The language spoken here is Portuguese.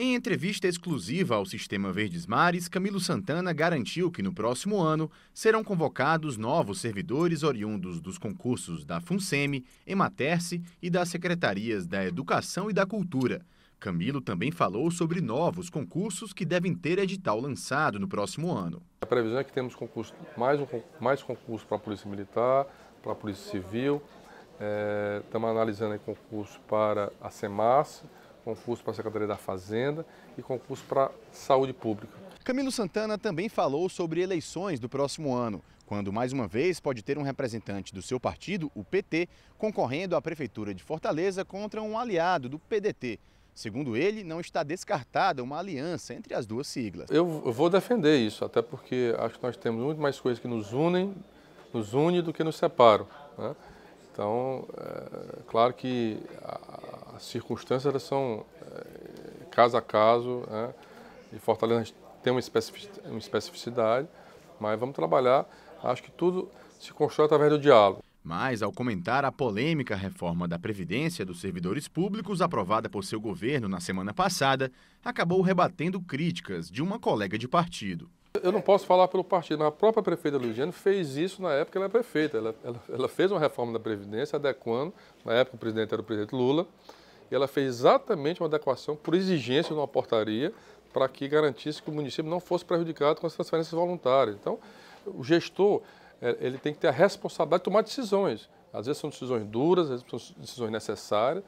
Em entrevista exclusiva ao Sistema Verdes Mares, Camilo Santana garantiu que no próximo ano serão convocados novos servidores oriundos dos concursos da FUNSEMI, Ematerce e das secretarias da Educação e da Cultura. Camilo também falou sobre novos concursos que devem ter edital lançado no próximo ano. A previsão é que temos concurso, mais, um, mais concurso para a Polícia Militar, para a Polícia Civil, é, estamos analisando concurso para a SEMAS, concurso para a Secretaria da Fazenda e concurso para Saúde Pública. Camilo Santana também falou sobre eleições do próximo ano, quando mais uma vez pode ter um representante do seu partido, o PT, concorrendo à Prefeitura de Fortaleza contra um aliado do PDT. Segundo ele, não está descartada uma aliança entre as duas siglas. Eu vou defender isso, até porque acho que nós temos muito mais coisas que nos unem, nos une do que nos separam. Né? Então, é, claro que as circunstâncias elas são é, caso a caso, né? e Fortaleza tem uma especificidade, uma especificidade, mas vamos trabalhar. Acho que tudo se constrói através do diálogo. Mas, ao comentar a polêmica reforma da Previdência dos servidores públicos aprovada por seu governo na semana passada, acabou rebatendo críticas de uma colega de partido. Eu não posso falar pelo partido, mas a própria prefeita Luigiane fez isso na época que ela é prefeita. Ela, ela, ela, fez uma reforma da Previdência adequando, na época o presidente era o presidente Lula, e ela fez exatamente uma adequação por exigência de uma portaria para que garantisse que o município não fosse prejudicado com as transferências voluntárias. Então, o gestor eh, ele tem que ter a responsabilidade de tomar decisões. Às vezes são decisões duras, às vezes são decisões necessárias,